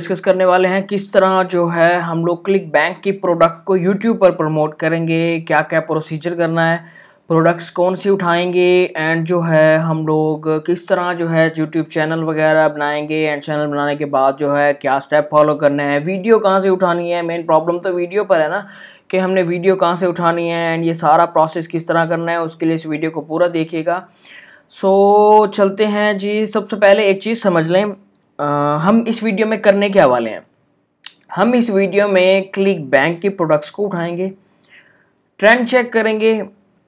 Discuss करने वाले हैं किस तरह जो है हम लोग क्लिक बैंक की प्रोडक्ट को यूट्यूब पर प्रमोट करेंगे क्या क्या प्रोसीजर करना है प्रोडक्ट्स कौन सी उठाएंगे एंड जो है हम लोग किस तरह जो है यूट्यूब चैनल वगैरह बनाएंगे एंड चैनल बनाने के बाद जो है क्या स्टेप फॉलो करने हैं वीडियो कहाँ से उठानी है मेन प्रॉब्लम तो वीडियो पर है ना कि हमने वीडियो कहाँ से उठानी है एंड ये सारा प्रोसेस किस तरह करना है उसके लिए इस वीडियो को पूरा देखिएगा सो so, चलते हैं जी सबसे पहले एक चीज़ समझ लें आ, हम इस वीडियो में करने के हवाले हैं हम इस वीडियो में क्लिक बैंक के प्रोडक्ट्स को उठाएंगे ट्रेंड चेक करेंगे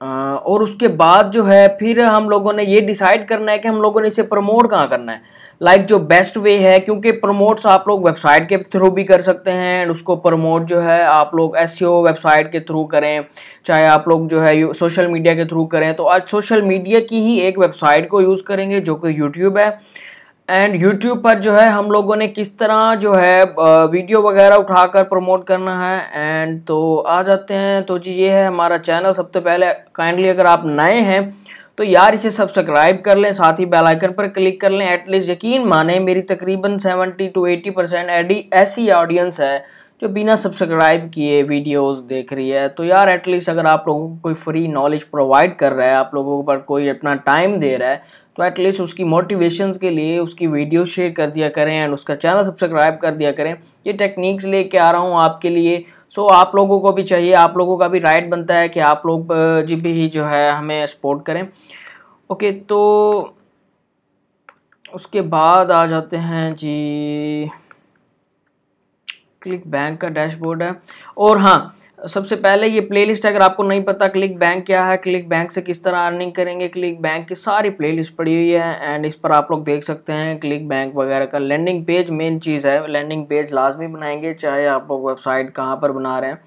आ, और उसके बाद जो है फिर हम लोगों ने ये डिसाइड करना है कि हम लोगों ने इसे प्रमोट कहाँ करना है लाइक like जो बेस्ट वे है क्योंकि प्रमोट्स आप लोग वेबसाइट के थ्रू भी कर सकते हैं एंड उसको प्रमोट जो है आप लोग एस वेबसाइट e के थ्रू करें चाहे आप लोग जो है सोशल मीडिया के थ्रू करें तो आज सोशल मीडिया की ही एक वेबसाइट को यूज़ करेंगे जो कि यूट्यूब है एंड यूट्यूब पर जो है हम लोगों ने किस तरह जो है वीडियो वगैरह उठाकर प्रमोट करना है एंड तो आ जाते हैं तो जी ये है हमारा चैनल सबसे पहले काइंडली अगर आप नए हैं तो यार इसे सब्सक्राइब कर लें साथ ही बेल आइकन पर क्लिक कर लें एटलीस्ट यकीन माने मेरी तकरीबन 70 टू 80 परसेंट एडी ऐसी ऑडियंस है जो बिना सब्सक्राइब किए वीडियोस देख रही है तो यार एटलीस्ट अगर आप लोगों को कोई फ्री नॉलेज प्रोवाइड कर रहा है आप लोगों पर कोई अपना टाइम दे रहा है तो एटलीस्ट उसकी मोटिवेशंस के लिए उसकी वीडियो शेयर कर दिया करें एंड उसका चैनल सब्सक्राइब कर दिया करें ये टेक्निक्स लेके आ रहा हूँ आपके लिए सो आप लोगों को भी चाहिए आप लोगों का भी राइट बनता है कि आप लोग जी भी जो है हमें सपोर्ट करें ओके तो उसके बाद आ जाते हैं जी क्लिक बैंक का डैशबोर्ड है और हाँ सबसे पहले ये प्लेलिस्ट अगर आपको नहीं पता क्लिक बैंक क्या है क्लिक बैंक से किस तरह अर्निंग करेंगे क्लिक बैंक की सारी प्लेलिस्ट पड़ी हुई है एंड इस पर आप लोग देख सकते हैं क्लिक बैंक वगैरह का लैंडिंग पेज मेन चीज़ है लैंडिंग पेज लाजमी बनाएंगे चाहे आप लोग वेबसाइट कहाँ पर बना रहे हैं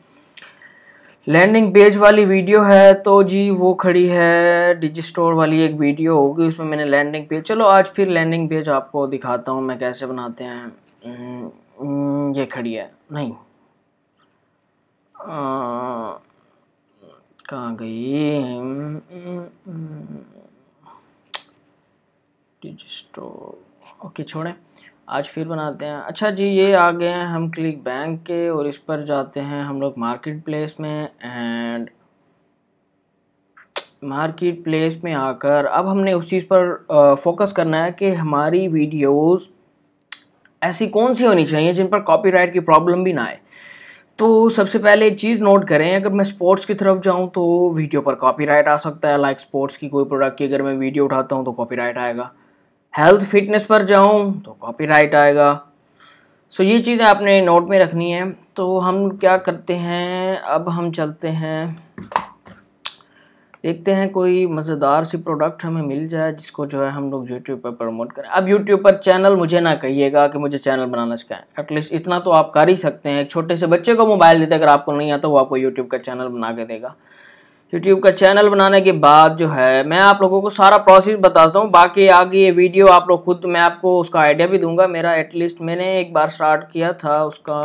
लैंडिंग पेज वाली वीडियो है तो जी वो खड़ी है डिजी स्टोर वाली एक वीडियो होगी उसमें मैंने लैंडिंग पेज चलो आज फिर लैंडिंग पेज आपको दिखाता हूँ मैं कैसे बनाते हैं हम्म। हम्म, ये खड़ी है नहीं कहाँ गई डिजिस्टोर ओके छोड़ें आज फिर बनाते हैं अच्छा जी ये आ गए हैं हम क्लिक बैंक के और इस पर जाते हैं हम लोग मार्केट प्लेस में एंड मार्केट प्लेस में आकर अब हमने उस चीज़ पर फोकस करना है कि हमारी वीडियोस ऐसी कौन सी होनी चाहिए जिन पर कॉपीराइट की प्रॉब्लम भी ना आए तो सबसे पहले एक चीज़ नोट करें अगर मैं स्पोर्ट्स की तरफ जाऊं तो वीडियो पर कॉपीराइट आ सकता है लाइक स्पोर्ट्स की कोई प्रोडक्ट की अगर मैं वीडियो उठाता हूं तो कॉपीराइट आएगा हेल्थ फिटनेस पर जाऊं तो कॉपीराइट आएगा सो ये चीज़ें आपने नोट में रखनी है तो हम क्या करते हैं अब हम चलते हैं देखते हैं कोई मज़ेदार सी प्रोडक्ट हमें मिल जाए जिसको जो है हम लोग यूट्यूब पर प्रमोट करें अब यूट्यूब पर चैनल मुझे ना कहिएगा कि मुझे चैनल बनाना सिखाएं एटलीस्ट इतना तो आप कर ही सकते हैं एक छोटे से बच्चे को मोबाइल देते अगर आपको नहीं आता वो आपको यूट्यूब का चैनल बना के देगा यूट्यूब का चैनल बनाने के बाद जो है मैं आप लोगों को सारा प्रोसेस बताता हूँ बाकी आगे ये वीडियो आप लोग खुद मैं आपको उसका आइडिया भी दूंगा मेरा एटलीस्ट मैंने एक बार स्टार्ट किया था उसका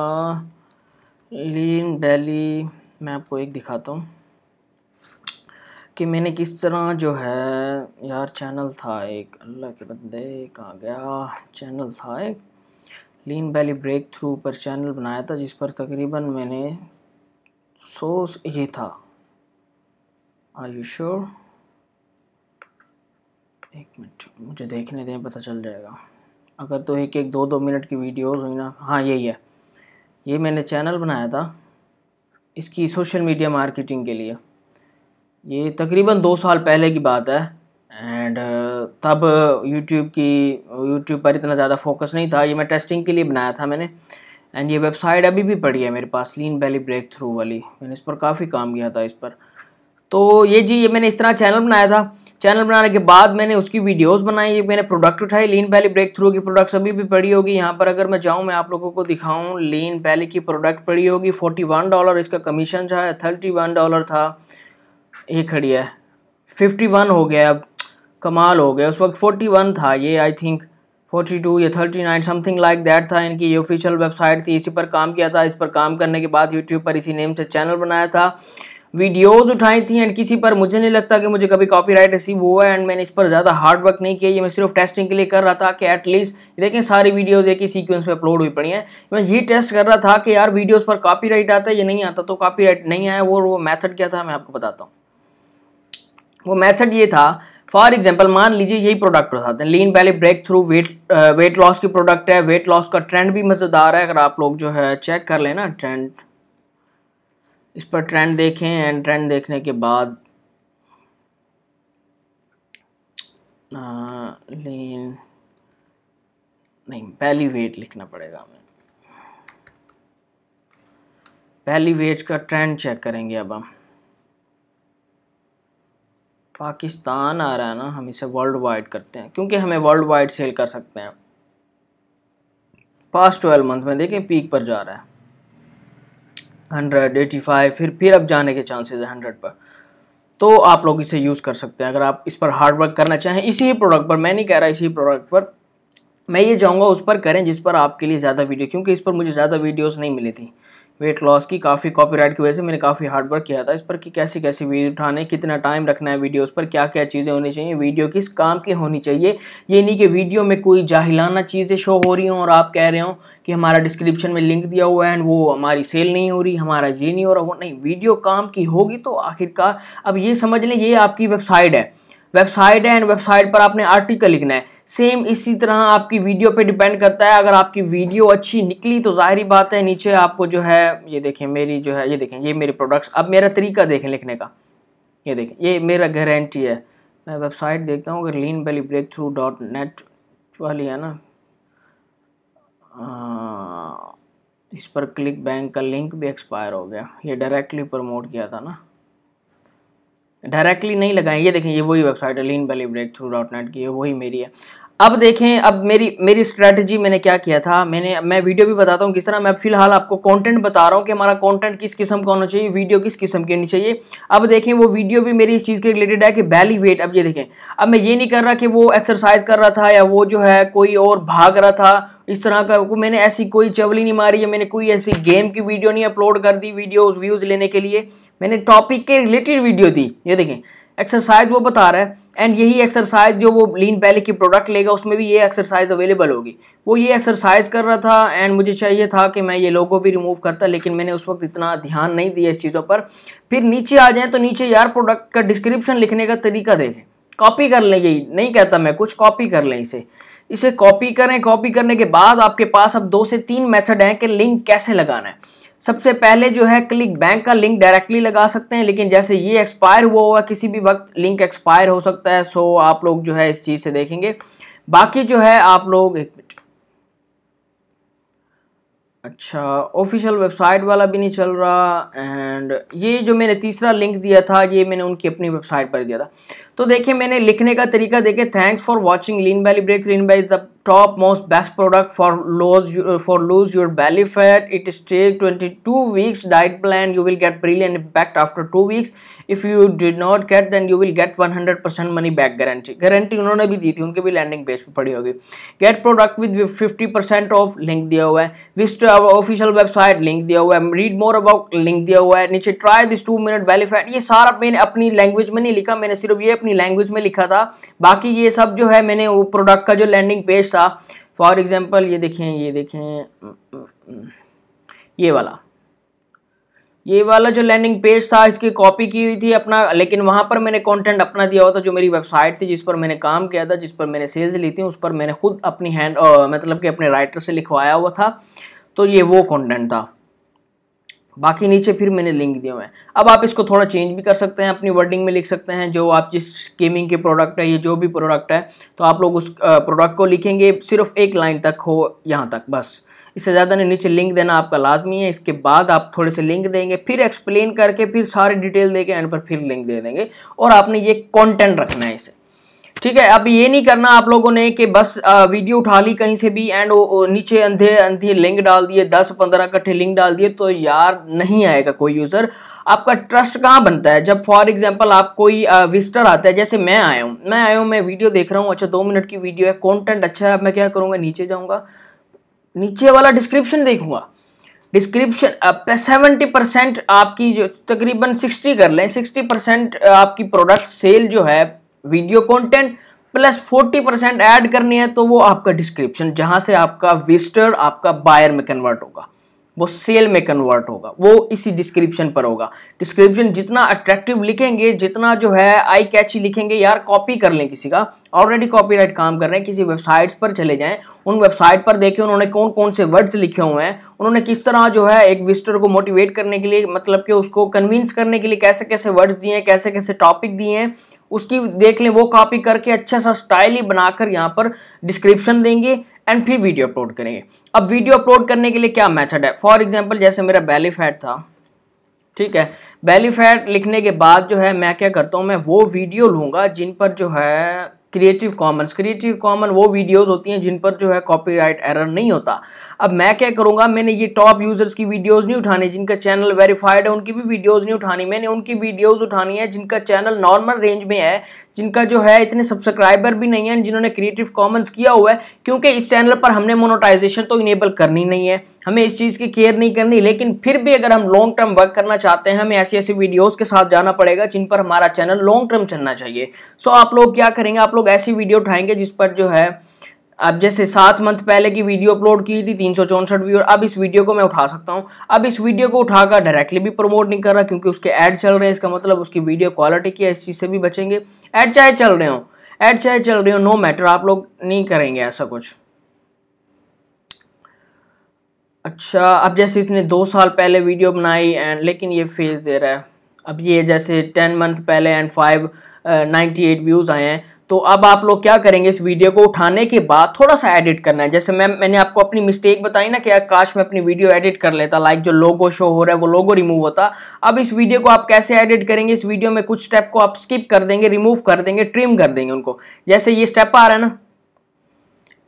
लीन बैली मैं आपको एक दिखाता हूँ कि मैंने किस तरह जो है यार चैनल था एक अल्लाह के बंदे कहाँ गया चैनल था एक लीन वैली ब्रेक थ्रू पर चैनल बनाया था जिस पर तकरीबन मैंने सोस ये था आर यू श्योर एक मिनट मुझे देखने दें पता चल जाएगा अगर तो एक एक दो दो मिनट की वीडियोस हुई ना हाँ यही है ये मैंने चैनल बनाया था इसकी सोशल मीडिया मार्केटिंग के लिए ये तकरीबन दो साल पहले की बात है एंड uh, तब यूट्यूब की यूट्यूब पर इतना ज़्यादा फोकस नहीं था ये मैं टेस्टिंग के लिए बनाया था मैंने एंड ये वेबसाइट अभी भी पड़ी है मेरे पास लीन वैली ब्रेक थ्रू वाली मैंने इस पर काफ़ी काम किया था इस पर तो ये जी ये मैंने इस तरह चैनल बनाया था चैनल बनाने के बाद मैंने उसकी वीडियोस बनाई ये मैंने प्रोडक्ट उठाए लीन वैली ब्रेक थ्रू की प्रोडक्ट्स अभी भी पड़ी होगी यहाँ पर अगर मैं जाऊँ मैं आप लोगों को दिखाऊँ लीन पैली की प्रोडक्ट पड़ी होगी फोर्टी वन डॉलर इसका कमीशन जो है थर्टी वन डॉलर था ये खड़ी है फिफ्टी वन हो गया अब कमाल हो गया उस वक्त फोर्टी वन था ये आई थिंक फोर्टी टू या thirty nine something like that था इनकी ये ऑफिशियल वेबसाइट थी इसी पर काम किया था इस पर काम करने के बाद यूट्यूब पर इसी नेम से चैनल बनाया था वीडियोस उठाई थी एंड किसी पर मुझे नहीं लगता कि मुझे कभी कॉपीराइट रिसीव हुआ है एंड मैंने इस पर ज़्यादा हार्ड वर्क नहीं किया ये मैं सिर्फ टेस्टिंग के लिए कर रहा था कि एटलीस्ट देखें सारी वीडियोस एक ही सीक्वेंस में अपलोड हुई पड़ी हैं मैं ये टेस्ट कर रहा था कि यार वीडियोस पर कॉपीराइट आता है या नहीं आता तो कॉपी नहीं आया वो वो मैथड क्या था मैं आपको बताता हूँ वो मेथड ये था फॉर एग्जाम्पल मान लीजिए यही प्रोडक्ट होता था तो लीन पहले Breakthrough weight weight loss की प्रोडक्ट है वेट लॉस का ट्रेंड भी मज़ेदार है अगर आप लोग जो है चेक कर लेना ट्रेंड इस पर ट्रेंड देखें एंड ट्रेंड देखने के बाद आ, लीन नहीं पहली वेट लिखना पड़ेगा हमें पहली वेट का ट्रेंड चेक करेंगे अब हम पाकिस्तान आ रहा है ना हम इसे वर्ल्ड वाइड करते हैं क्योंकि हमें वर्ल्ड वाइड सेल कर सकते हैं पास्ट ट्वेल्व मंथ में देखें पीक पर जा रहा है हंड्रेड एटी फाइव फिर फिर अब जाने के चांसेस है हंड्रेड पर तो आप लोग इसे यूज़ कर सकते हैं अगर आप इस पर हार्ड वर्क करना चाहें इसी प्रोडक्ट पर मैं नहीं कह रहा इसी प्रोडक्ट पर मैं ये चाहूँगा उस पर करें जिस पर आपके लिए ज़्यादा वीडियो क्योंकि इस पर मुझे ज़्यादा वीडियोज़ नहीं मिली थी वेट लॉस की काफ़ी कॉपीराइट की वजह से मैंने काफ़ी हार्ड वर्क किया था इस पर कि कैसे कैसे वीडियो उठाने कितना टाइम रखना है वीडियोस पर क्या क्या चीज़ें होनी चाहिए वीडियो किस काम की होनी चाहिए ये नहीं कि वीडियो में कोई जाहिलाना चीज़ें शो हो रही हों और आप कह रहे हो कि हमारा डिस्क्रिप्शन में लिंक दिया हुआ है एंड वो हमारी सेल नहीं हो रही हमारा ये नहीं हो रहा वो नहीं वीडियो काम की होगी तो आखिरकार अब ये समझ लें ये आपकी वेबसाइट है वेबसाइट है एंड वेबसाइट पर आपने आर्टिकल लिखना है सेम इसी तरह आपकी वीडियो पे डिपेंड करता है अगर आपकी वीडियो अच्छी निकली तो जाहिर बात है नीचे आपको जो है ये देखें मेरी जो है ये देखें ये मेरे प्रोडक्ट्स अब मेरा तरीका देखें लिखने का ये देखें ये मेरा गारंटी है मैं वेबसाइट देखता हूँ अगर Lean Belly Breakthrough dot net वाली है ना आ, इस पर क्लिक बैंक का लिंक भी एक्सपायर हो गया ये डायरेक्टली प्रमोट किया था ना डायरेक्टली नहीं लगाएं ये देखें ये वही वेबसाइट है Lean Belly Breakthrough dot net की वही मेरी है अब देखें अब मेरी मेरी स्ट्रैटेजी मैंने क्या किया था मैंने मैं वीडियो भी बताता हूँ किस तरह मैं फिलहाल आपको कंटेंट बता रहा हूँ कि हमारा कंटेंट किस किस्म का होना चाहिए वीडियो किस किस्म की होनी चाहिए अब देखें वो वीडियो भी मेरी इस चीज़ के रिलेटेड है कि बैली वेट अब ये देखें अब मैं ये नहीं कर रहा कि वो एक्सरसाइज कर रहा था या वो जो है कोई और भाग रहा था इस तरह का मैंने ऐसी कोई चवली नहीं मारी या मैंने कोई ऐसी गेम की वीडियो नहीं अपलोड कर दी वीडियोज़ व्यूज़ लेने के लिए मैंने टॉपिक के रिलेटेड वीडियो दी ये देखें एक्सरसाइज वो बता रहा है एंड यही एक्सरसाइज जो वो लीन पहले की प्रोडक्ट लेगा उसमें भी ये एक्सरसाइज अवेलेबल होगी वो ये एक्सरसाइज कर रहा था एंड मुझे चाहिए था कि मैं ये लोगो भी रिमूव करता लेकिन मैंने उस वक्त इतना ध्यान नहीं दिया इस चीज़ों पर फिर नीचे आ जाएँ तो नीचे यार प्रोडक्ट का डिस्क्रिप्शन लिखने का तरीका देखें कॉपी कर लें यही नहीं कहता मैं कुछ कॉपी कर लें इसे इसे कॉपी करें कॉपी करने के बाद आपके पास अब दो से तीन मेथड हैं कि लिंक कैसे लगाना है सबसे पहले जो है क्लिक बैंक का लिंक डायरेक्टली लगा सकते हैं लेकिन जैसे ये एक्सपायर हुआ हुआ किसी भी वक्त लिंक एक्सपायर हो सकता है सो आप लोग जो है इस चीज़ से देखेंगे बाकी जो है आप लोग एक मिनट अच्छा ऑफिशियल वेबसाइट वाला भी नहीं चल रहा एंड ये जो मैंने तीसरा लिंक दिया था ये मैंने उनकी अपनी वेबसाइट पर दिया था तो देखिए मैंने लिखने का तरीका देखे thanks for watching Lean belly break Lean Belly the top most best product for lose for lose your belly fat it is take twenty two weeks diet plan you will get brilliant impact after two weeks if you did not get then you will get one hundred percent money back guarantee guarantee उन्होंने भी दी थी उनके भी landing page पर पड़ी होगी get product with fifty percent off link दिया हुआ है विस्ट ऑफिशियल वेबसाइट लिंक दिया हुआ है रीड मोर अबाउट लिंक दिया हुआ है नीचे try this two minute belly fat ये सारा मैंने अपनी लैंग्वेज में नहीं लिखा मैंने सिर्फ ये अपनी अपनी लैंग्वेज में लिखा था बाकी ये सब जो है मैंने वो प्रोडक्ट का जो लैंडिंग पेज था फॉर एग्जाम्पल ये देखें ये देखें हम्म, हम्म, हम्म, ये वाला ये वाला जो लैंडिंग पेज था इसकी कॉपी की हुई थी अपना लेकिन वहाँ पर मैंने कंटेंट अपना दिया हुआ था जो मेरी वेबसाइट थी जिस पर मैंने काम किया था जिस पर मैंने सेल्स ली थी उस पर मैंने खुद अपनी हैंड मतलब कि अपने राइटर से लिखवाया हुआ था तो ये वो कंटेंट था बाकी नीचे फिर मैंने लिंक दिए हुए हैं अब आप इसको थोड़ा चेंज भी कर सकते हैं अपनी वर्डिंग में लिख सकते हैं जो आप जिस गेमिंग के प्रोडक्ट है या जो भी प्रोडक्ट है तो आप लोग उस प्रोडक्ट को लिखेंगे सिर्फ एक लाइन तक हो यहाँ तक बस इससे ज़्यादा नहीं नीचे लिंक देना आपका लाजमी है इसके बाद आप थोड़े से लिंक देंगे फिर एक्सप्लेन करके फिर सारे डिटेल दे के एंड पर फिर लिंक दे देंगे और आपने ये कॉन्टेंट रखना है इसे ठीक है अब ये नहीं करना आप लोगों ने कि बस वीडियो उठा ली कहीं से भी एंड नीचे अंधे अंधे लिंक डाल दिए दस पंद्रह इकट्ठे लिंक डाल दिए तो यार नहीं आएगा कोई यूज़र आपका ट्रस्ट कहाँ बनता है जब फॉर एग्जांपल आप कोई विजिटर आता है जैसे मैं आया हूँ मैं आया हूँ मैं वीडियो देख रहा हूँ अच्छा दो मिनट की वीडियो है कॉन्टेंट अच्छा है मैं क्या करूँगा नीचे जाऊँगा नीचे वाला डिस्क्रिप्शन देखूँगा डिस्क्रिप्शन सेवेंटी परसेंट आपकी जो तकरीबन सिक्सटी कर लें सिक्सटी परसेंट आपकी प्रोडक्ट सेल जो है video content plus forty percent add करनी है तो वो आपका डिस्क्रिप्शन जहां से आपका विस्टर आपका बायर में कन्वर्ट होगा वो सेल में कन्वर्ट होगा वो इसी डिस्क्रिप्शन पर होगा डिस्क्रिप्शन जितना अट्रैक्टिव लिखेंगे जितना जो है आई कैची लिखेंगे यार कॉपी कर लें किसी का ऑलरेडी कॉपीराइट काम कर रहे हैं किसी वेबसाइट्स पर चले जाएं उन वेबसाइट पर देखें उन्होंने कौन कौन से वर्ड्स लिखे हुए हैं उन्होंने किस तरह जो है एक विस्टर को मोटिवेट करने के लिए मतलब कि उसको कन्विंस करने के लिए कैसे कैसे वर्ड्स दिए हैं कैसे कैसे टॉपिक दिए हैं उसकी देख लें वो कॉपी करके अच्छा सा स्टाइल ही बनाकर यहाँ पर डिस्क्रिप्शन देंगे एंड फिर वीडियो अपलोड करेंगे अब वीडियो अपलोड करने के लिए क्या मेथड है फॉर एग्जाम्पल जैसे मेरा बैली फैट था ठीक है बैली फैट लिखने के बाद जो है मैं क्या करता हूँ मैं वो वीडियो लूँगा जिन पर जो है क्रिएटिव कॉमन्स क्रिएटिव कॉमन वो वीडियोस होती हैं जिन पर जो है कॉपीराइट एरर नहीं होता अब मैं क्या करूँगा मैंने ये टॉप यूज़र्स की वीडियोस नहीं उठानी जिनका चैनल वेरीफाइड है उनकी भी वीडियोस नहीं उठानी मैंने उनकी वीडियोस उठानी है जिनका चैनल नॉर्मल रेंज में है जिनका जो है इतने सब्सक्राइबर भी नहीं है जिन्होंने क्रिएटिव कॉमन्स किया हुआ है क्योंकि इस चैनल पर हमने मोनोटाइजेशन तो इनेबल करनी नहीं है हमें इस चीज़ की केयर नहीं करनी लेकिन फिर भी अगर हम लॉन्ग टर्म वर्क करना चाहते हैं हमें ऐसी ऐसी वीडियोज़ के साथ जाना पड़ेगा जिन पर हमारा चैनल लॉन्ग टर्म चलना चाहिए सो आप लोग क्या करेंगे आप लोग ऐसी वीडियो उठाएंगे जिस पर जो है अब जैसे सात मंथ पहले की वीडियो अपलोड की थी तीन सौ चौंसठ व्यूअर अब इस वीडियो को मैं उठा सकता हूँ अब इस वीडियो को उठाकर डायरेक्टली भी प्रमोट नहीं कर रहा क्योंकि उसके ऐड चल रहे हैं इसका मतलब उसकी वीडियो क्वालिटी की है इस चीज़ से भी बचेंगे ऐड चाहे चल रहे हो ऐड चाहे चल रहे हो नो मैटर आप लोग नहीं करेंगे ऐसा कुछ अच्छा अब जैसे इसने दो साल पहले वीडियो बनाई एंड लेकिन ये फेज दे रहा है अब ये जैसे टेन मंथ पहले and five ninety eight views आए हैं तो अब आप लोग क्या करेंगे इस वीडियो को उठाने के बाद थोड़ा सा एडिट करना है जैसे मैम मैंने आपको अपनी मिस्टेक बताई ना कि काश मैं अपनी वीडियो एडिट कर लेता लाइक जो लोगो शो हो रहा है वो लोगो रिमूव होता अब इस वीडियो को आप कैसे एडिट करेंगे इस वीडियो में कुछ स्टेप को आप स्किप कर देंगे रिमूव कर देंगे ट्रिम कर देंगे उनको जैसे ये स्टेप आ रहा है ना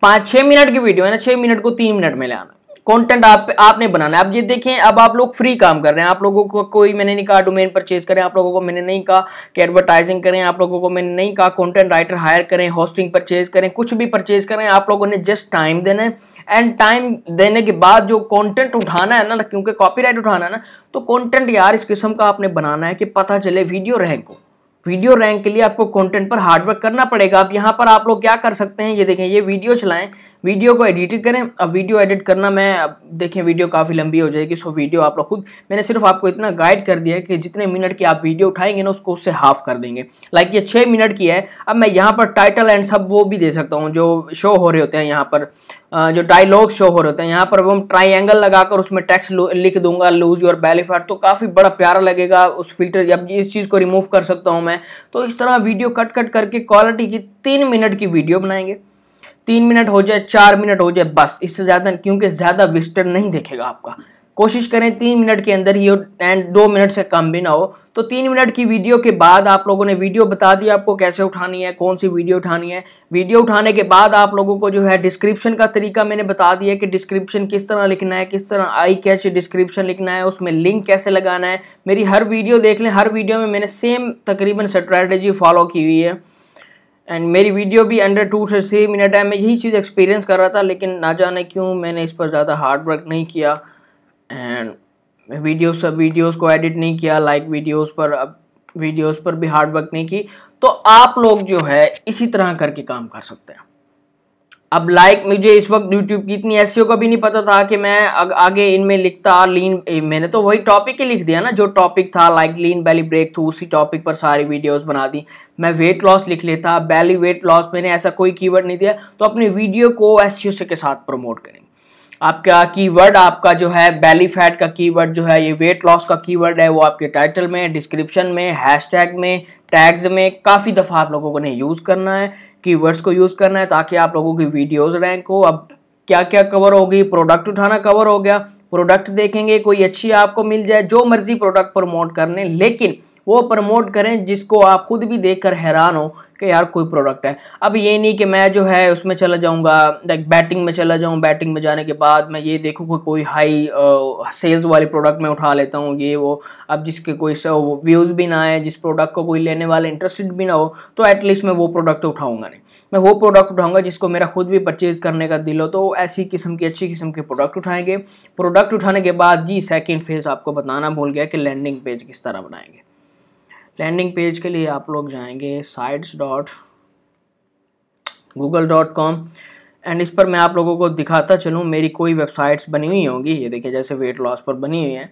पाँच छः मिनट की वीडियो है ना छः मिनट को तीन मिनट में ले आना कंटेंट आप आपने बनाना है अब ये देखें अब आप लोग फ्री काम कर रहे हैं आप लोगों को कोई मैंने नहीं कहा डोमेन परचेज करें आप लोगों को मैंने नहीं कहा कि एडवर्टाइजिंग करें आप लोगों को मैंने नहीं कहा कंटेंट राइटर हायर करें होस्टिंग परचेज करें कुछ भी परचेज करें आप लोगों ने जस्ट टाइम देना है एंड टाइम देने के बाद जो कॉन्टेंट उठाना है ना क्योंकि कॉपी उठाना है ना तो कॉन्टेंट यार इस किस्म का आपने बनाना है कि पता चले वीडियो रैंक को वीडियो रैंक के लिए आपको कंटेंट पर हार्डवर्क करना पड़ेगा अब यहाँ पर आप लोग क्या कर सकते हैं ये देखें ये वीडियो चलाएं वीडियो को एडिट करें अब वीडियो एडिट करना मैं अब देखें वीडियो काफ़ी लंबी हो जाएगी सो वीडियो आप लोग खुद मैंने सिर्फ आपको इतना गाइड कर दिया है कि जितने मिनट की आप वीडियो उठाएंगे ना उसको उससे हाफ कर देंगे लाइक ये छः मिनट की है अब मैं यहाँ पर टाइटल एंड सब वो भी दे सकता हूँ जो शो हो रहे होते हैं यहाँ पर जो डायलॉग शो हो रहे होते हैं यहाँ पर वो हम ट्राइंगल लगाकर उसमें टैक्स लिख दूंगा लूज योर बेलीफार तो काफ़ी बड़ा प्यारा लगेगा उस फिल्टर अब इस चीज़ को रिमूव कर सकता हूँ मैं है तो इस तरह वीडियो कट कट करके क्वालिटी की तीन मिनट की वीडियो बनाएंगे तीन मिनट हो जाए चार मिनट हो जाए बस इससे ज़्यादा क्योंकि ज़्यादा विस्टर नहीं देखेगा आपका कोशिश करें तीन मिनट के अंदर ही हो एंड दो मिनट से कम भी ना हो तो तीन मिनट की वीडियो के बाद आप लोगों ने वीडियो बता दी आपको कैसे उठानी है कौन सी वीडियो उठानी है वीडियो उठाने के बाद आप लोगों को जो है डिस्क्रिप्शन का तरीका मैंने बता दिया कि डिस्क्रिप्शन किस तरह लिखना है किस तरह आई कैच डिस्क्रिप्शन लिखना है उसमें लिंक कैसे लगाना है मेरी हर वीडियो देख लें हर वीडियो में मैंने सेम तकरीबन स्ट्रैटेजी फॉलो की हुई है एंड मेरी वीडियो भी अंडर टू से थ्री मिनट है मैं यही चीज़ एक्सपीरियंस कर रहा था लेकिन ना जाने क्यों मैंने इस पर ज़्यादा हार्ड वर्क नहीं किया एंड वीडियो सब वीडियोस को एडिट नहीं किया लाइक वीडियोस पर अब वीडियोस पर भी हार्ड वर्क नहीं की तो आप लोग जो है इसी तरह करके काम कर सकते हैं अब लाइक मुझे इस वक्त यूट्यूब की इतनी एस का भी नहीं पता था कि मैं अग, आगे इनमें लिखता लीन मैंने तो वही टॉपिक ही लिख दिया ना जो टॉपिक था लाइक लीन बैली ब्रेक थ्रू उसी टॉपिक पर सारी वीडियोस बना दी मैं वेट लॉस लिख लेता बैली वेट लॉस मैंने ऐसा कोई कीवर्ड नहीं दिया तो अपनी वीडियो को एस के साथ प्रमोट करें आपका कीवर्ड आपका जो है बैली फैट का कीवर्ड जो है ये वेट लॉस का कीवर्ड है वो आपके टाइटल में डिस्क्रिप्शन में हैशटैग में टैग्स में काफ़ी दफ़ा आप लोगों को नहीं यूज़ करना है कीवर्ड्स को यूज़ करना है ताकि आप लोगों की वीडियोज़ रैंक हो अब क्या क्या कवर होगी प्रोडक्ट उठाना कवर हो गया प्रोडक्ट देखेंगे कोई अच्छी आपको मिल जाए जो मर्जी प्रोडक्ट प्रमोट करने लेकिन वो प्रमोट करें जिसको आप खुद भी देखकर हैरान हो कि यार कोई प्रोडक्ट है अब ये नहीं कि मैं जो है उसमें चला जाऊँगा लाइक बैटिंग में चला जाऊँ बैटिंग में जाने के बाद मैं ये देखूँ कि कोई हाई सेल्स वाले प्रोडक्ट में उठा लेता हूँ ये वो अब जिसके कोई व्यूज़ भी ना आए जिस प्रोडक्ट को कोई लेने वाला इंटरेस्टेड भी ना हो तो एटलीस्ट मैं वो प्रोडक्ट उठाऊँगा नहीं मैं वो प्रोडक्ट उठाऊँगा जिसको मेरा खुद भी परचेज़ करने का दिल हो तो ऐसी किस्म की अच्छी किस्म के प्रोडक्ट उठाएंगे प्रोडक्ट उठाने के बाद जी सेकेंड फेज़ आपको बताना भूल गया कि लैंडिंग पेज किस तरह बनाएंगे लैंडिंग पेज के लिए आप लोग जाएंगे sites dot Google dot com and इस पर मैं आप लोगों को दिखाता चलूँ मेरी कोई वेबसाइट्स बनी हुई होंगी ये देखिए जैसे वेट लॉस पर बनी हुई है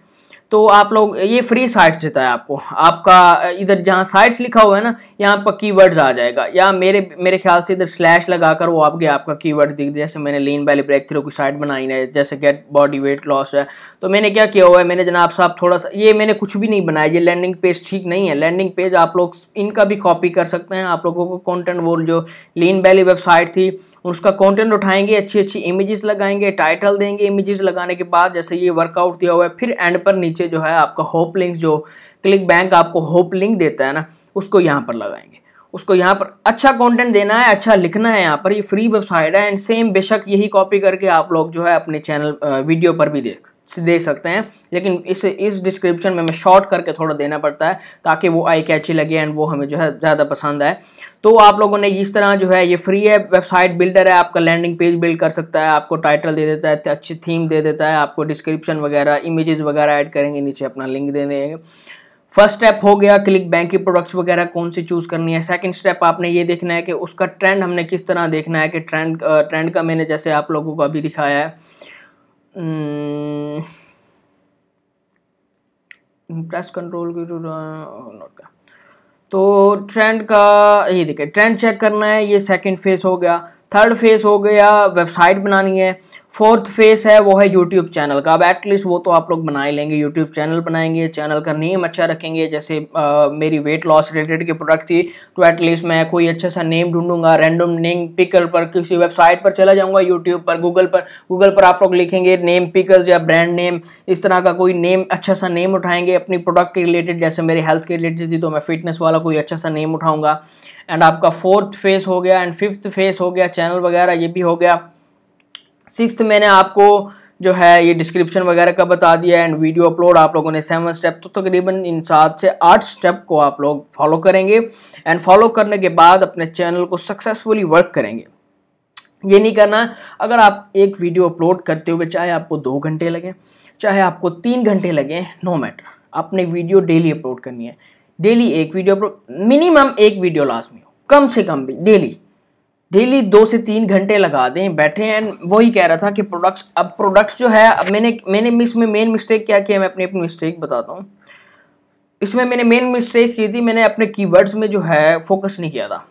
तो आप लोग ये फ्री साइट्स देता है आपको आपका इधर जहाँ साइट्स लिखा हुआ है ना यहाँ पर कीवर्ड्स आ जाएगा या मेरे मेरे ख्याल से इधर स्लैश लगाकर वो आपके आपका कीवर्ड दिख जैसे मैंने लीन बैली ब्रेक थ्रू की साइट बनाई है जैसे गेट बॉडी वेट लॉस है तो मैंने क्या किया हुआ है मैंने जनाब साहब थोड़ा सा ये मैंने कुछ भी नहीं बनाया ये लैंडिंग पेज ठीक नहीं है लैंडिंग पेज आप लोग इनका भी कॉपी कर सकते हैं आप लोगों को कॉन्टेंट वो जो लीन बैली वेबसाइट थी उसका कॉन्टेंट उठाएंगे अच्छी अच्छी इमेजेस लगाएंगे टाइटल देंगे इमेजेस लगाने के बाद जैसे ये वर्कआउट दिया हुआ है फिर एंड पर नीचे नीचे जो है आपका होप लिंक जो क्लिक बैंक आपको होप लिंक देता है ना उसको यहाँ पर लगाएंगे उसको यहाँ पर अच्छा कंटेंट देना है अच्छा लिखना है यहाँ पर ये फ्री वेबसाइट है एंड सेम बेशक यही कॉपी करके आप लोग जो है अपने चैनल वीडियो पर भी देख दे सकते हैं लेकिन इस इस डिस्क्रिप्शन में हमें शॉर्ट करके थोड़ा देना पड़ता है ताकि वो आई कैची लगे एंड वो हमें जो है ज़्यादा पसंद आए तो आप लोगों ने इस तरह जो है ये फ्री है वेबसाइट बिल्डर है आपका लैंडिंग पेज बिल्ड कर सकता है आपको टाइटल दे देता है अच्छी थीम दे देता है आपको डिस्क्रिप्शन वगैरह इमेजेस वगैरह ऐड करेंगे नीचे अपना लिंक दे देंगे फर्स्ट स्टेप हो गया क्लिक बैंक की प्रोडक्ट्स वगैरह कौन सी चूज़ करनी है सेकंड स्टेप आपने ये देखना है कि उसका ट्रेंड हमने किस तरह देखना है कि ट्रेंड ट्रेंड का मैंने जैसे आप लोगों को अभी दिखाया है प्रेस hmm. कंट्रोल की तो ट्रेंड का ये देखिए ट्रेंड चेक करना है ये सेकंड फेज हो गया थर्ड फेज़ हो गया वेबसाइट बनानी है फोर्थ फेज़ है वो है यूट्यूब चैनल का अब एटलीस्ट वो तो आप लोग बना ही लेंगे यूट्यूब चैनल बनाएंगे चैनल का नेम अच्छा रखेंगे जैसे आ, मेरी वेट लॉस रिलेटेड की प्रोडक्ट थी तो एटलीस्ट मैं कोई अच्छा सा नेम ढूंढूंगा रैंडम नेम पिकल पर किसी वेबसाइट पर चला जाऊंगा यूट्यूब पर गूगल पर गूगल पर आप लोग लिखेंगे नेम पिकर्स या ब्रांड नेम इस तरह का कोई नेम अच्छा सा नेम उठाएंगे अपनी प्रोडक्ट के रिलेटेड जैसे मेरे हेल्थ के रिलेटेड थी तो मैं फिटनेस वाला कोई अच्छा सा नेम उठाऊँगा एंड आपका फोर्थ फेस हो गया एंड फिफ्थ फेस हो गया चैनल वगैरह ये भी हो गया सिक्स मैंने आपको जो है ये डिस्क्रिप्शन वगैरह का बता दिया एंड वीडियो अपलोड आप लोगों ने सेवन स्टेप तो तकरीबन इन सात से आठ स्टेप को आप लोग फॉलो करेंगे एंड फॉलो करने के बाद अपने चैनल को सक्सेसफुली वर्क करेंगे ये नहीं करना अगर आप एक वीडियो अपलोड करते हुए चाहे आपको दो घंटे लगें चाहे आपको तीन घंटे लगें नो मैटर आपने वीडियो डेली अपलोड करनी है डेली एक वीडियो मिनिमम एक वीडियो लाजमी हो कम से कम भी डेली डेली दो से तीन घंटे लगा दें बैठे एंड वही कह रहा था कि प्रोडक्ट्स अब प्रोडक्ट्स जो है अब मैंने मैंने इसमें मेन मिस्टेक क्या किया मैं अपनी अपनी मिस्टेक बताता हूँ इसमें मैंने मेन मिस्टेक की थी मैंने अपने कीवर्ड्स में जो है फोकस नहीं किया था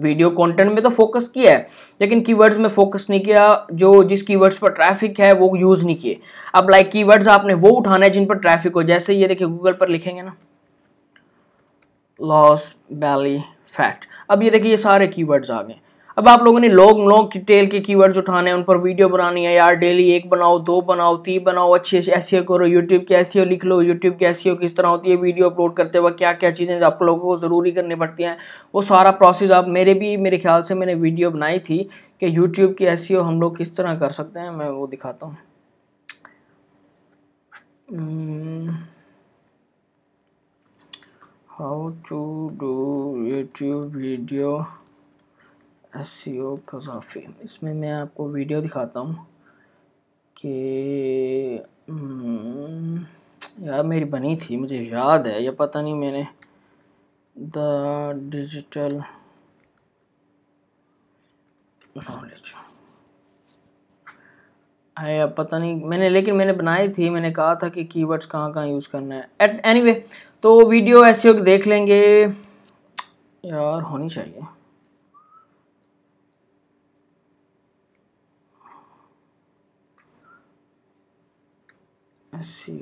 वीडियो कंटेंट में तो फोकस किया है लेकिन कीवर्ड्स में फोकस नहीं किया जो जिस कीवर्ड्स पर ट्रैफिक है वो यूज़ नहीं किए अब लाइक कीवर्ड्स आपने वो उठाना है जिन पर ट्रैफिक हो जैसे ये देखिए गूगल पर लिखेंगे ना लॉस वैली फैक्ट अब ये देखिए ये सारे कीवर्ड्स आ गए अब आप लोगों ने लॉन्ग लॉन्ग की टेल के कीवर्ड्स उठाने हैं उन पर वीडियो बनानी है यार डेली एक बनाओ दो बनाओ तीन बनाओ अच्छे से ऐसे करो यूट्यूब के ऐसे लिख लो यूट्यूब के ऐसे किस तरह होती है वीडियो अपलोड करते वक्त क्या क्या चीज़ें आप लोगों को ज़रूरी करनी पड़ती हैं वो सारा प्रोसेस आप मेरे भी मेरे ख्याल से मैंने वीडियो बनाई थी कि यूट्यूब की ऐसी हम लोग किस तरह कर सकते हैं मैं वो दिखाता हूँ hmm. how to do YouTube video SEO Qazafi इसमें मैं आपको वीडियो दिखाता हूँ कि हम्म, यार मेरी बनी थी मुझे याद है या पता नहीं मैंने द डिजिटल नॉलेज है अब पता नहीं मैंने लेकिन मैंने बनाई थी मैंने कहा था कि कीवर्ड्स कहाँ कहाँ यूज़ करना है एट एनी वे तो वीडियो ऐसे हो देख लेंगे यार होनी चाहिए की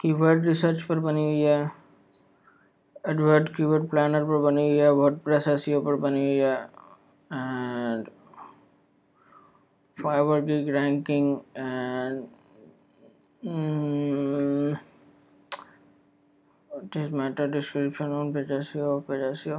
कीवर्ड रिसर्च पर बनी हुई है एडवर्ड कीवर्ड प्लानर पर बनी हुई है वर्डप्रेस एसईओ e पर बनी हुई है एंड फाइबर की cranking and it is matter meta description on Pegasio Pegasio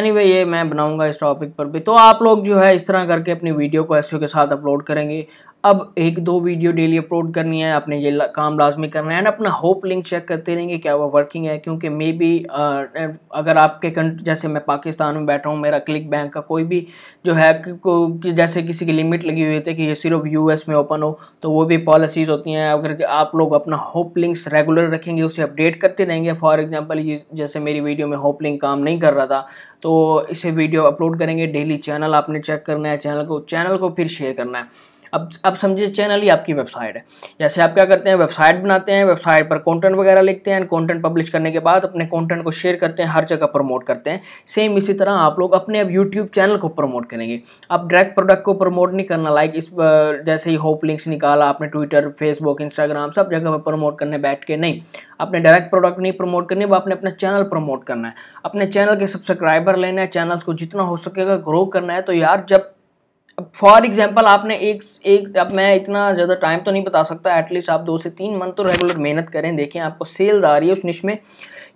anyway, ये मैं बनाऊंगा इस टॉपिक पर भी तो आप लोग जो है इस तरह करके अपनी वीडियो को एस के साथ अपलोड करेंगे अब एक दो वीडियो डेली अपलोड करनी है आपने ये काम लाजमी करना है एंड अपना होप लिंक चेक करते रहेंगे क्या वो वर्किंग है क्योंकि मे बी अगर आपके कंट्री जैसे मैं पाकिस्तान में बैठा हूँ मेरा क्लिक बैंक का कोई भी जो है को जैसे किसी की लिमिट लगी हुई थी कि ये सिर्फ एस में ओपन हो तो वो भी पॉलिसीज़ होती हैं अगर आप लोग अपना होप लिंक्स रेगुलर रखेंगे उसे अपडेट करते रहेंगे फॉर एग्ज़ाम्पल ये जैसे मेरी वीडियो में होप लिंक काम नहीं कर रहा था तो इसे वीडियो अपलोड करेंगे डेली चैनल आपने चेक करना है चैनल को चैनल को फिर शेयर करना है अब अब समझिए चैनल ही आपकी वेबसाइट है जैसे आप क्या करते हैं वेबसाइट बनाते हैं वेबसाइट पर कंटेंट वगैरह लिखते हैं कंटेंट पब्लिश करने के बाद अपने कंटेंट को शेयर करते हैं हर जगह प्रमोट करते हैं सेम इसी तरह आप लोग अपने अब यूट्यूब चैनल को प्रमोट करेंगे आप डायरेक्ट प्रोडक्ट को प्रमोट नहीं करना लाइक इस जैसे ही होप लिंक्स निकाला आपने ट्विटर फेसबुक इंस्टाग्राम सब जगह पर प्रमोट करने बैठ के नहीं अपने डायरेक्ट प्रोडक्ट नहीं प्रमोट करनी अपने अपना चैनल प्रमोट करना है अपने चैनल के सब्सक्राइबर लेना है चैनल्स को जितना हो सकेगा ग्रो करना है तो यार जब फॉर एग्जाम्पल आपने एक एक अब मैं इतना ज़्यादा टाइम तो नहीं बता सकता एटलीस्ट आप दो से तीन मंथ तो रेगुलर मेहनत करें देखें आपको सेल्स आ रही है उस निश में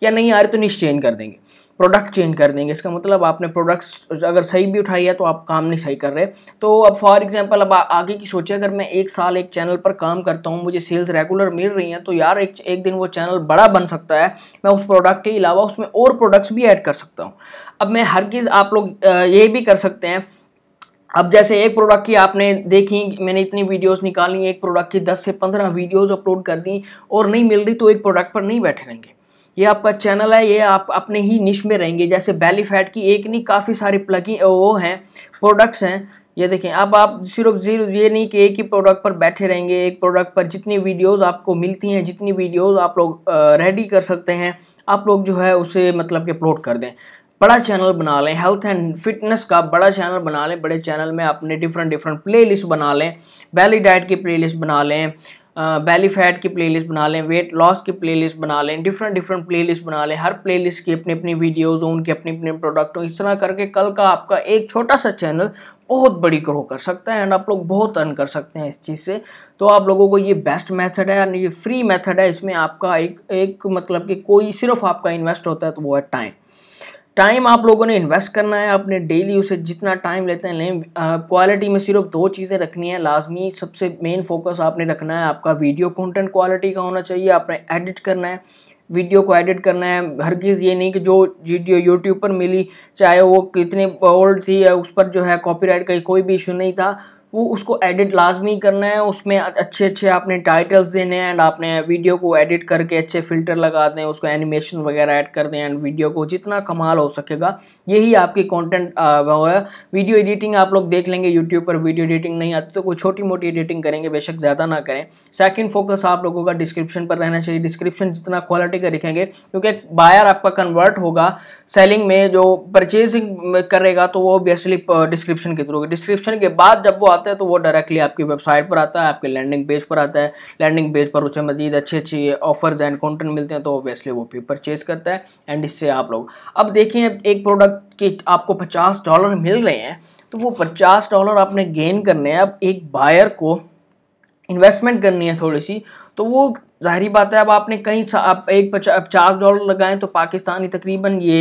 या नहीं आ रही तो निश चेंज कर देंगे प्रोडक्ट चेंज कर देंगे इसका मतलब आपने प्रोडक्ट्स अगर सही भी उठाई है तो आप काम नहीं सही कर रहे तो अब फॉर एग्जांपल अब आगे की सोचिए अगर मैं एक साल एक चैनल पर काम करता हूँ मुझे सेल्स रेगुलर मिल रही हैं तो यार एक एक दिन वो चैनल बड़ा बन सकता है मैं उस प्रोडक्ट के अलावा उसमें और प्रोडक्ट्स भी ऐड कर सकता हूँ अब मैं हर चीज़ आप लोग ये भी कर सकते हैं अब जैसे एक प्रोडक्ट की आपने देखी मैंने इतनी वीडियोस निकाली एक प्रोडक्ट की 10 से 15 वीडियोस अपलोड कर दी और नहीं मिल रही तो एक प्रोडक्ट पर नहीं बैठे रहेंगे ये आपका चैनल है ये आप अपने ही निश में रहेंगे जैसे फैट की एक नहीं काफ़ी सारी प्लगी वो हैं प्रोडक्ट्स हैं ये देखें अब आप सिर्फ जीरो ये नहीं कि एक ही प्रोडक्ट पर बैठे रहेंगे एक प्रोडक्ट पर जितनी वीडियोस आपको मिलती हैं जितनी वीडियोस आप लोग रेडी कर सकते हैं आप लोग जो है उसे मतलब कि अपलोड कर दें बड़ा चैनल बना लें हेल्थ एंड फिटनेस का बड़ा चैनल बना लें बड़े चैनल में अपने डिफरेंट डिफरेंट प्लेलिस्ट बना लें बैली डाइट की प्लेलिस्ट बना लें बैली फैट की प्लेलिस्ट बना लें वेट लॉस की प्लेलिस्ट बना लें डिफरेंट डिफरेंट प्लेलिस्ट बना लें हर प्लेलिस्ट की अपनी अपनी वीडियोज़ उनके अपने अपने प्रोडक्ट इस तरह करके कल का आपका एक छोटा सा चैनल बहुत बड़ी ग्रो कर सकता है एंड आप लोग बहुत अर्न कर सकते हैं इस चीज़ से तो आप लोगों को ये बेस्ट मेथड है ये फ्री मेथड है इसमें आपका एक एक मतलब कि कोई सिर्फ आपका इन्वेस्ट होता है तो वो है टाइम टाइम आप लोगों ने इन्वेस्ट करना है अपने डेली उसे जितना टाइम लेते हैं लें क्वालिटी में सिर्फ दो चीज़ें रखनी है लाजमी सबसे मेन फोकस आपने रखना है आपका वीडियो कंटेंट क्वालिटी का होना चाहिए आपने एडिट करना है वीडियो को एडिट करना है हर चीज़ ये नहीं कि जो वीडियो यूट्यूब पर मिली चाहे वो कितनी ओल्ड थी उस पर जो है कॉपीराइट का कोई भी इशू नहीं था वो उसको एडिट लाजमी करना है उसमें अच्छे अच्छे आपने टाइटल्स देने हैं एंड आपने वीडियो को एडिट करके अच्छे फिल्टर लगा दें उसको एनिमेशन वगैरह ऐड कर दें एंड वीडियो को जितना कमाल हो सकेगा यही आपकी कंटेंट वो वीडियो एडिटिंग आप लोग देख लेंगे यूट्यूब पर वीडियो एडिटिंग नहीं आती तो कोई छोटी मोटी एडिटिंग करेंगे बेशक ज़्यादा ना करें सेकेंड फोकस आप लोगों का डिस्क्रिप्शन पर रहना चाहिए डिस्क्रिप्शन जितना क्वालिटी का लिखेंगे क्योंकि बायर आपका कन्वर्ट होगा सेलिंग में जो परचेजिंग करेगा तो वो बेसिकली डिस्क्रिप्शन के थ्रू डिस्क्रिप्शन के बाद जब वो आता हैं तो वो डायरेक्टली आपकी वेबसाइट पर आता है आपके लैंडिंग पेज पर आता है लैंडिंग पेज पर उसे मजीद अच्छे अच्छे ऑफर्स एंड कॉन्टेंट मिलते हैं तो ऑब्वियसली वो भी परचेज़ करता है एंड इससे आप लोग अब देखें एक प्रोडक्ट के आपको पचास डॉलर मिल रहे हैं तो वो पचास डॉलर आपने गेन करने हैं अब एक बायर को इन्वेस्टमेंट करनी है थोड़ी सी तो वो जाहरी बात है अब आपने कहीं सा आप एक पचास डॉलर लगाएं तो पाकिस्तानी तकरीबन ये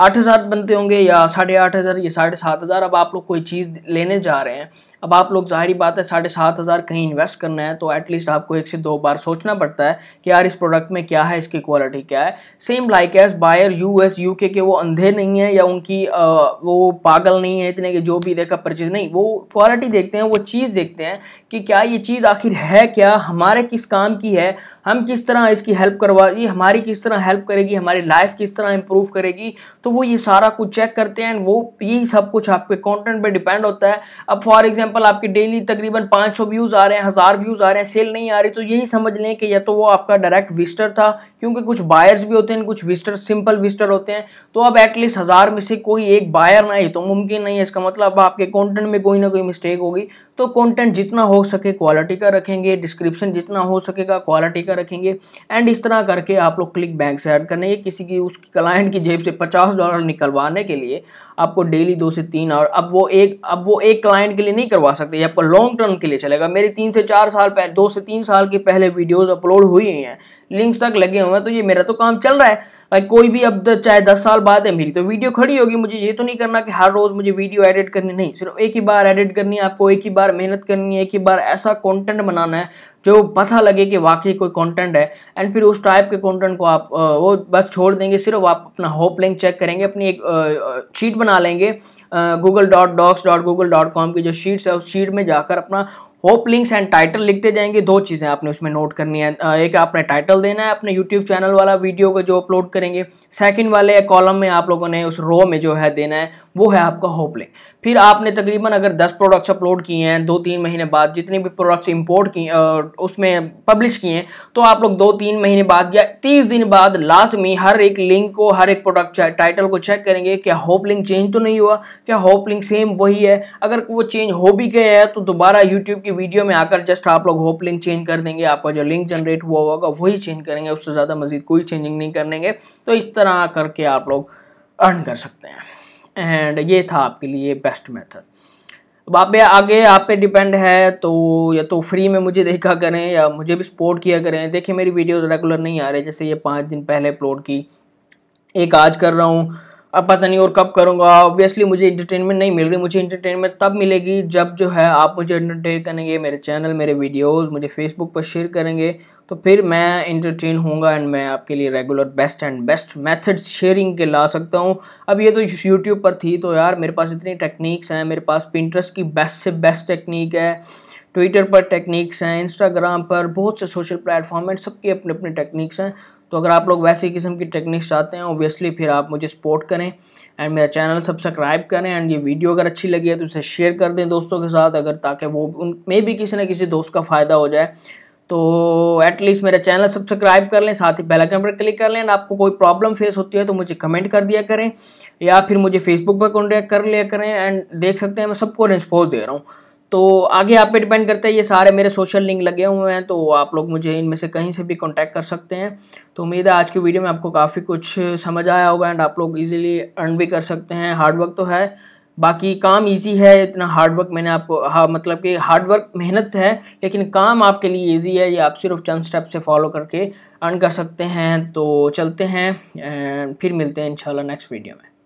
आठ हज़ार बनते होंगे या साढ़े आठ हज़ार या साढ़े सात हज़ार अब आप लोग कोई चीज़ लेने जा रहे हैं अब आप लोग जाहिर बात है साढ़े सात हज़ार कहीं इन्वेस्ट करना है तो एटलीस्ट आपको एक से दो बार सोचना पड़ता है कि यार इस प्रोडक्ट में क्या है इसकी क्वालिटी क्या है same like as buyer U S U K वो अंधे नहीं है या उनकी आ, वो पागल नहीं है इतने के जो भी देखा परचेज नहीं वो क्वालिटी देखते हैं वो चीज़ देखते हैं कि क्या ये चीज़ आखिर है क्या हमारे किस काम की है हम किस तरह इसकी हेल्प करवा ये हमारी किस तरह हेल्प करेगी हमारी लाइफ किस तरह इम्प्रूव करेगी तो वो ये सारा कुछ चेक करते हैं एंड वो यही सब कुछ आपके कॉन्टेंट पर डिपेंड होता है अब फॉर एग्जाम्पल आपके डेली तकरीबन पाँच व्यूज़ आ रहे हैं हज़ार व्यूज़ आ रहे हैं सेल नहीं आ रही तो यही समझ लें कि या तो वो आपका डायरेक्ट विस्टर था क्योंकि कुछ बायर्स भी होते हैं कुछ विस्टर सिंपल विस्टर होते हैं तो अब एटलीस्ट हज़ार में से कोई एक बायर ना ही तो मुमकिन नहीं है इसका मतलब आपके कॉन्टेंट में कोई ना कोई मिस्टेक होगी तो कॉन्टेंट जितना हो सके क्वालिटी का रखेंगे डिस्क्रिप्शन जितना हो सकेगा क्वालिटी का रखेंगे एंड इस तरह करके आप लोग क्लिक बैंक से ऐड करने ये किसी की उसकी क्लाइंट की जेब से पचास डॉलर निकलवाने के लिए आपको डेली दो से तीन और अब वो एक अब वो एक क्लाइंट के लिए नहीं करवा सकते ये आपको लॉन्ग टर्म के लिए चलेगा मेरी तीन से चार साल पहले दो से तीन साल के पहले वीडियोज़ अपलोड हुई हैं लिंक्स तक लगे हुए हैं तो ये मेरा तो काम चल रहा है भाई कोई भी अब तो चाहे दस साल बाद है मेरी तो वीडियो खड़ी होगी मुझे ये तो नहीं करना कि हर रोज़ मुझे वीडियो एडिट करनी नहीं सिर्फ एक ही बार एडिट करनी है आपको एक ही बार मेहनत करनी है एक ही बार ऐसा कंटेंट बनाना है जो पता लगे कि वाकई कोई कंटेंट है एंड फिर उस टाइप के कंटेंट को आप वो बस छोड़ देंगे सिर्फ आप अपना होप लिंक चेक करेंगे अपनी एक शीट बना लेंगे Google dot docs dot Google dot com की जो शीट्स है उस शीट में जाकर अपना होप लिंक्स एंड टाइटल लिखते जाएंगे दो चीज़ें आपने उसमें नोट करनी है एक आपने टाइटल देना है अपने यूट्यूब चैनल वाला वीडियो को जो अपलोड करेंगे सेकंड वाले कॉलम में आप लोगों ने उस रो में जो है देना है वो है आपका होप लिंक फिर आपने तकरीबन अगर दस प्रोडक्ट्स अपलोड किए हैं दो तीन महीने बाद जितने भी प्रोडक्ट्स इम्पोर्ट किए उसमें पब्लिश किए हैं तो आप लोग दो तीन महीने बाद या तीस दिन बाद लास्ट में हर एक लिंक को हर एक प्रोडक्ट टाइटल को चेक करेंगे क्या होप लिंक चेंज तो नहीं हुआ क्या होप लिंक सेम वही है अगर वो चेंज हो भी गया है तो दोबारा यूट्यूब क्योंकि वीडियो में आकर जस्ट आप लोग होप लिंक चेंज कर देंगे आपका जो लिंक जनरेट हुआ होगा वही चेंज करेंगे उससे ज़्यादा मजीद कोई चेंजिंग नहीं करेंगे तो इस तरह करके आप लोग अर्न कर सकते हैं एंड ये था आपके लिए बेस्ट मेथड अब आप आगे आप पे डिपेंड है तो या तो फ्री में मुझे देखा करें या मुझे भी सपोर्ट किया करें देखिए मेरी वीडियोस रेगुलर नहीं आ रही जैसे ये पाँच दिन पहले अपलोड की एक आज कर रहा हूँ अब पता नहीं और कब करूँगा ऑब्वियसली मुझे इंटरटेनमेंट नहीं मिल रही मुझे इंटरटेनमेंट तब मिलेगी जब जो है आप मुझे इंटरटेन करेंगे मेरे चैनल मेरे वीडियोस मुझे फेसबुक पर शेयर करेंगे तो फिर मैं इंटरटेन होऊंगा एंड मैं आपके लिए regular best and best methods sharing के ला सकता हूँ अब ये तो यूट्यूब पर थी तो यार मेरे पास इतनी टेक्निक्स हैं मेरे पास पिंट्रस्ट की बेस्ट से बेस्ट टेक्निक है ट्विटर पर टेक्निक्स हैं इंस्टाग्राम पर बहुत से सोशल प्लेटफॉर्म हैं सबके अपने अपने टेक्निक्स हैं तो अगर आप लोग वैसी किस्म की टेक्निक्स चाहते हैं ओबियसली फिर आप मुझे सपोर्ट करें एंड मेरा चैनल सब्सक्राइब करें एंड ये वीडियो अगर अच्छी लगी है तो इसे शेयर कर दें दोस्तों के साथ अगर ताकि वो उन में भी किसी न किसी दोस्त का फ़ायदा हो जाए तो एटलीस्ट मेरा चैनल सब्सक्राइब कर लें साथ ही बेल आइकन पर क्लिक कर लें एंड आपको कोई प्रॉब्लम फेस होती है तो मुझे कमेंट कर दिया करें या फिर मुझे फेसबुक पर कॉन्टैक्ट कर लिया करें एंड देख सकते हैं मैं सबको रिस्पॉन्स दे रहा हूँ तो आगे आप पे डिपेंड करते हैं ये सारे मेरे सोशल लिंक लगे हुए हैं तो आप लोग मुझे इनमें से कहीं से भी कांटेक्ट कर सकते हैं तो उम्मीद है आज की वीडियो में आपको काफ़ी कुछ समझ आया होगा एंड आप लोग इजीली अर्न भी कर सकते हैं हार्डवर्क तो है बाकी काम इजी है इतना हार्डवर्क मैंने आपको हाँ मतलब कि हार्डवर्क मेहनत है लेकिन काम आपके लिए ईजी है ये आप सिर्फ चंद स्टेप से फॉलो करके अर्न कर सकते हैं तो चलते हैं फिर मिलते हैं इन नेक्स्ट वीडियो में